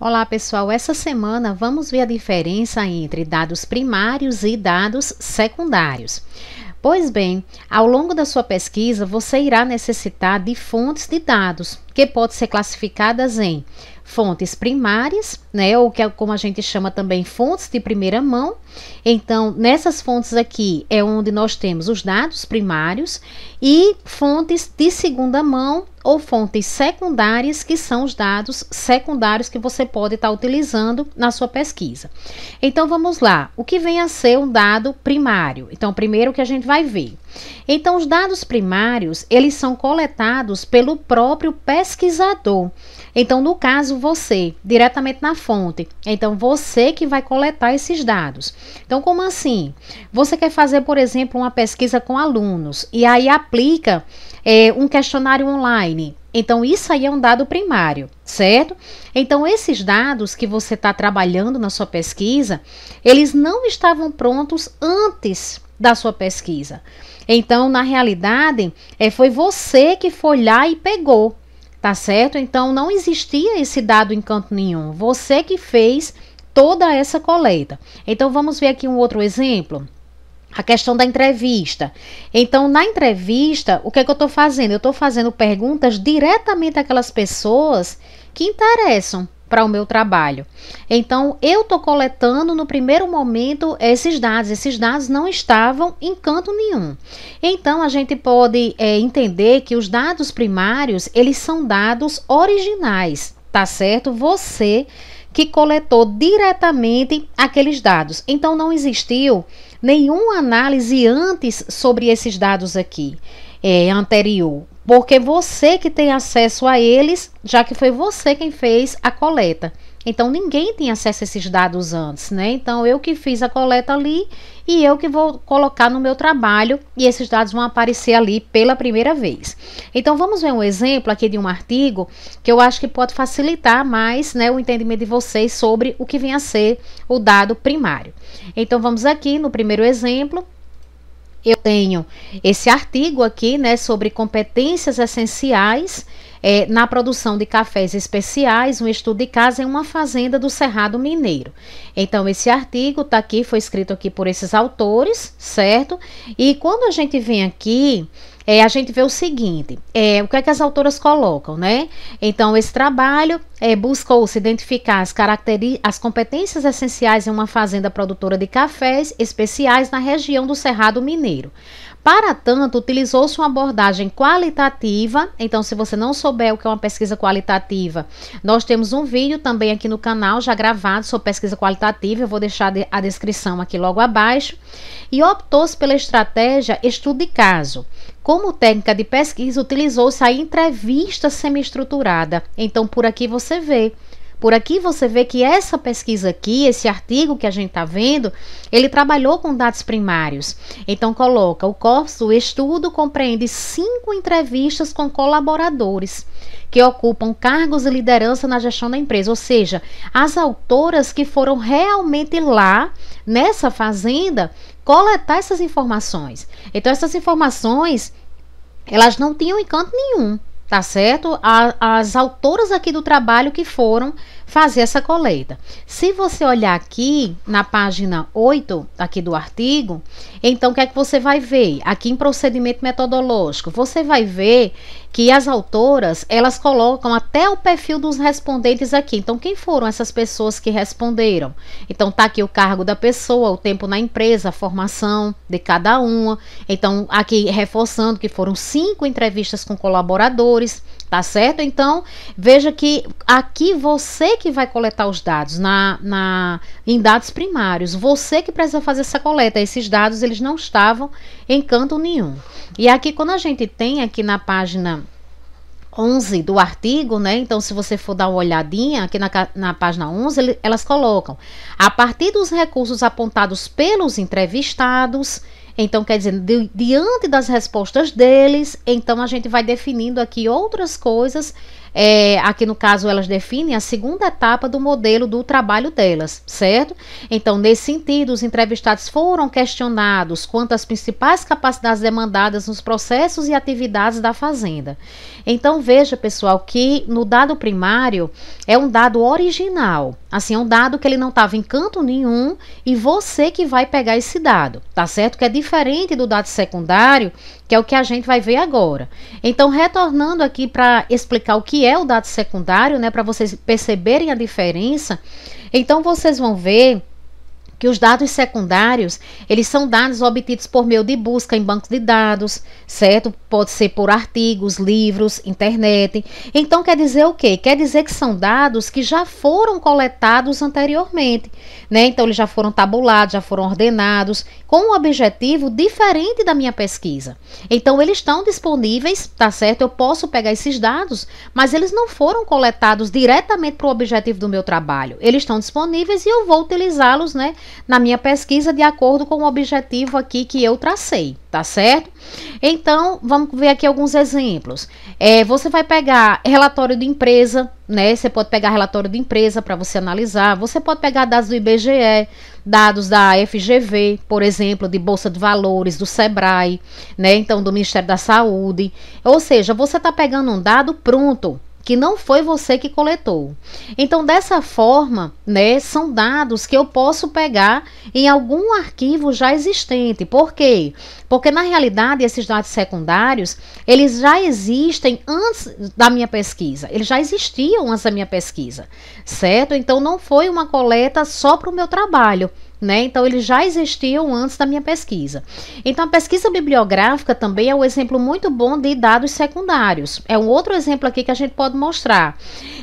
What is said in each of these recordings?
Olá pessoal, essa semana vamos ver a diferença entre dados primários e dados secundários. Pois bem, ao longo da sua pesquisa você irá necessitar de fontes de dados que podem ser classificadas em fontes primárias, né, ou que é como a gente chama também fontes de primeira mão. Então, nessas fontes aqui é onde nós temos os dados primários e fontes de segunda mão ou fontes secundárias, que são os dados secundários que você pode estar utilizando na sua pesquisa. Então vamos lá, o que vem a ser um dado primário? Então, primeiro que a gente vai ver. Então, os dados primários, eles são coletados pelo próprio pesquisador. Então, no caso, você, diretamente na fonte. Então, você que vai coletar esses dados. Então, como assim? Você quer fazer, por exemplo, uma pesquisa com alunos e aí aplica é, um questionário online online. Então, isso aí é um dado primário, certo? Então, esses dados que você está trabalhando na sua pesquisa, eles não estavam prontos antes da sua pesquisa. Então, na realidade, é, foi você que foi lá e pegou, tá certo? Então, não existia esse dado em canto nenhum. Você que fez toda essa coleta. Então, vamos ver aqui um outro exemplo a questão da entrevista. Então, na entrevista, o que é que eu estou fazendo? Eu estou fazendo perguntas diretamente àquelas pessoas que interessam para o meu trabalho. Então, eu estou coletando no primeiro momento esses dados. Esses dados não estavam em canto nenhum. Então, a gente pode é, entender que os dados primários, eles são dados originais, tá certo? Você que coletou diretamente aqueles dados. Então, não existiu nenhuma análise antes sobre esses dados aqui, é, anterior, porque você que tem acesso a eles, já que foi você quem fez a coleta. Então ninguém tem acesso a esses dados antes, né? Então eu que fiz a coleta ali e eu que vou colocar no meu trabalho e esses dados vão aparecer ali pela primeira vez. Então vamos ver um exemplo aqui de um artigo que eu acho que pode facilitar mais, né, o entendimento de vocês sobre o que vem a ser o dado primário. Então vamos aqui no primeiro exemplo, eu tenho esse artigo aqui, né, sobre competências essenciais é, na produção de cafés especiais, um estudo de casa em uma fazenda do Cerrado Mineiro. Então, esse artigo está aqui, foi escrito aqui por esses autores, certo? E quando a gente vem aqui, é, a gente vê o seguinte: é, o que é que as autoras colocam, né? Então, esse trabalho é, buscou-se identificar as, as competências essenciais em uma fazenda produtora de cafés especiais na região do Cerrado Mineiro. Para tanto, utilizou-se uma abordagem qualitativa. Então, se você não souber o que é uma pesquisa qualitativa, nós temos um vídeo também aqui no canal já gravado sobre pesquisa qualitativa. Eu vou deixar a descrição aqui logo abaixo. E optou-se pela estratégia estudo de caso. Como técnica de pesquisa, utilizou-se a entrevista semi-estruturada. Então, por aqui você vê por aqui você vê que essa pesquisa aqui, esse artigo que a gente está vendo, ele trabalhou com dados primários. Então coloca o corpus do estudo compreende cinco entrevistas com colaboradores que ocupam cargos de liderança na gestão da empresa, ou seja, as autoras que foram realmente lá nessa fazenda coletar essas informações. Então essas informações elas não tinham encanto nenhum tá certo? A, as autoras aqui do trabalho que foram fazer essa coleta. Se você olhar aqui na página 8 aqui do artigo, então o que é que você vai ver? Aqui em procedimento metodológico, você vai ver que as autoras, elas colocam até o perfil dos respondentes aqui. Então quem foram essas pessoas que responderam? Então tá aqui o cargo da pessoa, o tempo na empresa, a formação de cada uma. Então aqui reforçando que foram cinco entrevistas com colaboradores, tá certo? Então, veja que aqui você que vai coletar os dados na, na, em dados primários. Você que precisa fazer essa coleta. Esses dados eles não estavam em canto nenhum. E aqui quando a gente tem aqui na página 11 do artigo, né? Então, se você for dar uma olhadinha aqui na, na página 11, ele, elas colocam a partir dos recursos apontados pelos entrevistados. Então, quer dizer, di, diante das respostas deles, então a gente vai definindo aqui outras coisas é, aqui no caso elas definem a segunda etapa do modelo do trabalho delas, certo? Então, nesse sentido, os entrevistados foram questionados quanto às principais capacidades demandadas nos processos e atividades da fazenda. Então, veja, pessoal, que no dado primário é um dado original, assim, é um dado que ele não estava em canto nenhum e você que vai pegar esse dado, tá certo? Que é diferente do dado secundário, que é o que a gente vai ver agora. Então, retornando aqui para explicar o que que é o dado secundário, né, para vocês perceberem a diferença, então vocês vão ver que os dados secundários, eles são dados obtidos por meio de busca em bancos de dados, certo? Pode ser por artigos, livros, internet. Então quer dizer o quê? Quer dizer que são dados que já foram coletados anteriormente, né? Então eles já foram tabulados, já foram ordenados com um objetivo diferente da minha pesquisa. Então eles estão disponíveis, tá certo? Eu posso pegar esses dados, mas eles não foram coletados diretamente para o objetivo do meu trabalho. Eles estão disponíveis e eu vou utilizá-los, né? na minha pesquisa de acordo com o objetivo aqui que eu tracei, tá certo? Então, vamos ver aqui alguns exemplos. É, você vai pegar relatório de empresa, né? Você pode pegar relatório de empresa para você analisar. Você pode pegar dados do IBGE, dados da FGV, por exemplo, de Bolsa de Valores, do SEBRAE, né? Então, do Ministério da Saúde. Ou seja, você está pegando um dado pronto que não foi você que coletou. Então, dessa forma, né, são dados que eu posso pegar em algum arquivo já existente. Por quê? Porque na realidade esses dados secundários, eles já existem antes da minha pesquisa. Eles já existiam antes da minha pesquisa, certo? Então não foi uma coleta só para o meu trabalho né? Então, eles já existiam antes da minha pesquisa. Então, a pesquisa bibliográfica também é um exemplo muito bom de dados secundários. É um outro exemplo aqui que a gente pode mostrar.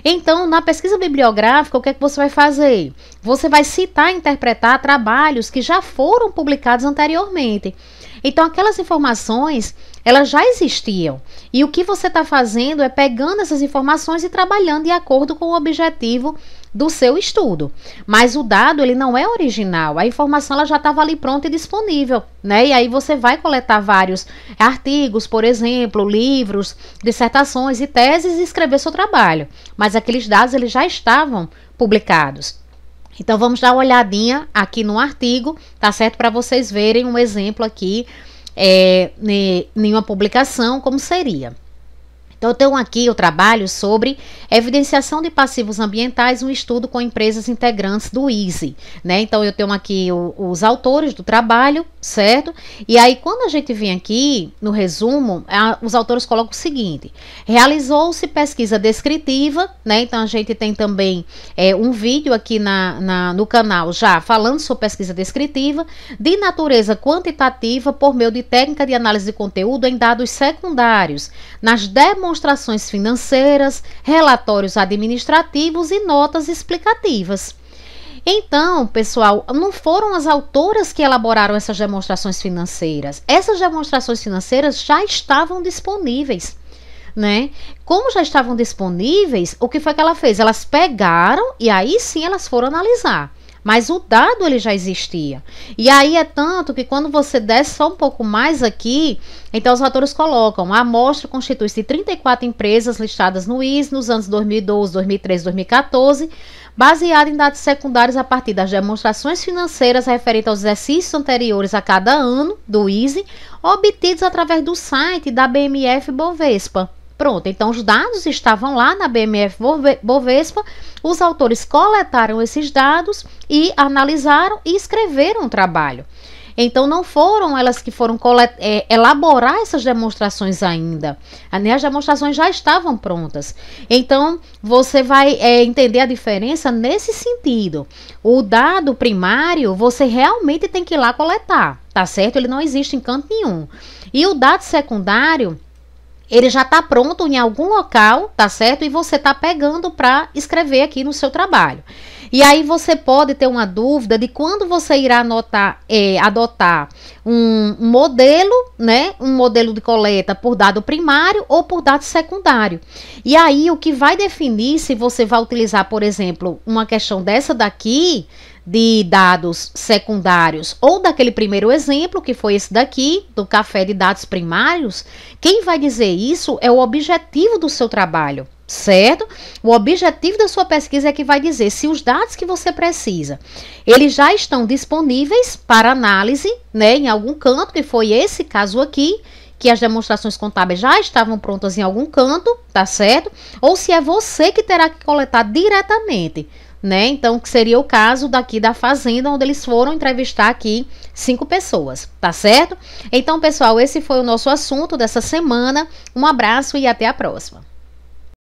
Então, na pesquisa bibliográfica, o que é que você vai fazer? Você vai citar e interpretar trabalhos que já foram publicados anteriormente. Então, aquelas informações, elas já existiam. E o que você está fazendo é pegando essas informações e trabalhando de acordo com o objetivo do seu estudo. Mas o dado ele não é original, a informação ela já estava ali pronta e disponível, né? E aí você vai coletar vários artigos, por exemplo, livros, dissertações e teses e escrever seu trabalho. Mas aqueles dados eles já estavam publicados. Então vamos dar uma olhadinha aqui no artigo, tá certo? Para vocês verem um exemplo aqui é, em uma publicação como seria. Então, eu tenho aqui o trabalho sobre evidenciação de passivos ambientais, um estudo com empresas integrantes do EASY. Né? Então, eu tenho aqui o, os autores do trabalho, certo? E aí, quando a gente vem aqui no resumo, a, os autores colocam o seguinte: realizou-se pesquisa descritiva, né? Então a gente tem também é, um vídeo aqui na, na, no canal já falando sobre pesquisa descritiva de natureza quantitativa por meio de técnica de análise de conteúdo em dados secundários, nas demonstrações financeiras, relatórios administrativos e notas explicativas. Então, pessoal, não foram as autoras que elaboraram essas demonstrações financeiras. Essas demonstrações financeiras já estavam disponíveis. Né? Como já estavam disponíveis, o que foi que ela fez? Elas pegaram e aí sim elas foram analisar. Mas o dado ele já existia. E aí é tanto que quando você desce só um pouco mais aqui, então os autores colocam: a amostra constitui-se de 34 empresas listadas no IS nos anos 2012, 2013, 2014, baseada em dados secundários a partir das demonstrações financeiras referentes aos exercícios anteriores a cada ano do ISE, obtidos através do site da BMF Bovespa. Pronto, então os dados estavam lá na BMF Bovespa, os autores coletaram esses dados e analisaram e escreveram o um trabalho. Então não foram elas que foram é, elaborar essas demonstrações ainda. Ah, né, as demonstrações já estavam prontas. Então você vai é, entender a diferença nesse sentido. O dado primário você realmente tem que ir lá coletar, tá certo? Ele não existe em canto nenhum. E o dado secundário ele já está pronto em algum local, tá certo? E você está pegando para escrever aqui no seu trabalho. E aí você pode ter uma dúvida de quando você irá anotar, é, adotar um modelo, né? Um modelo de coleta por dado primário ou por dado secundário. E aí o que vai definir se você vai utilizar, por exemplo, uma questão dessa daqui de dados secundários ou daquele primeiro exemplo que foi esse daqui do café de dados primários, quem vai dizer isso é o objetivo do seu trabalho certo? O objetivo da sua pesquisa é que vai dizer se os dados que você precisa, eles já estão disponíveis para análise, né, em algum canto, que foi esse caso aqui, que as demonstrações contábeis já estavam prontas em algum canto, tá certo? Ou se é você que terá que coletar diretamente, né? Então, que seria o caso daqui da fazenda, onde eles foram entrevistar aqui cinco pessoas, tá certo? Então, pessoal, esse foi o nosso assunto dessa semana. Um abraço e até a próxima.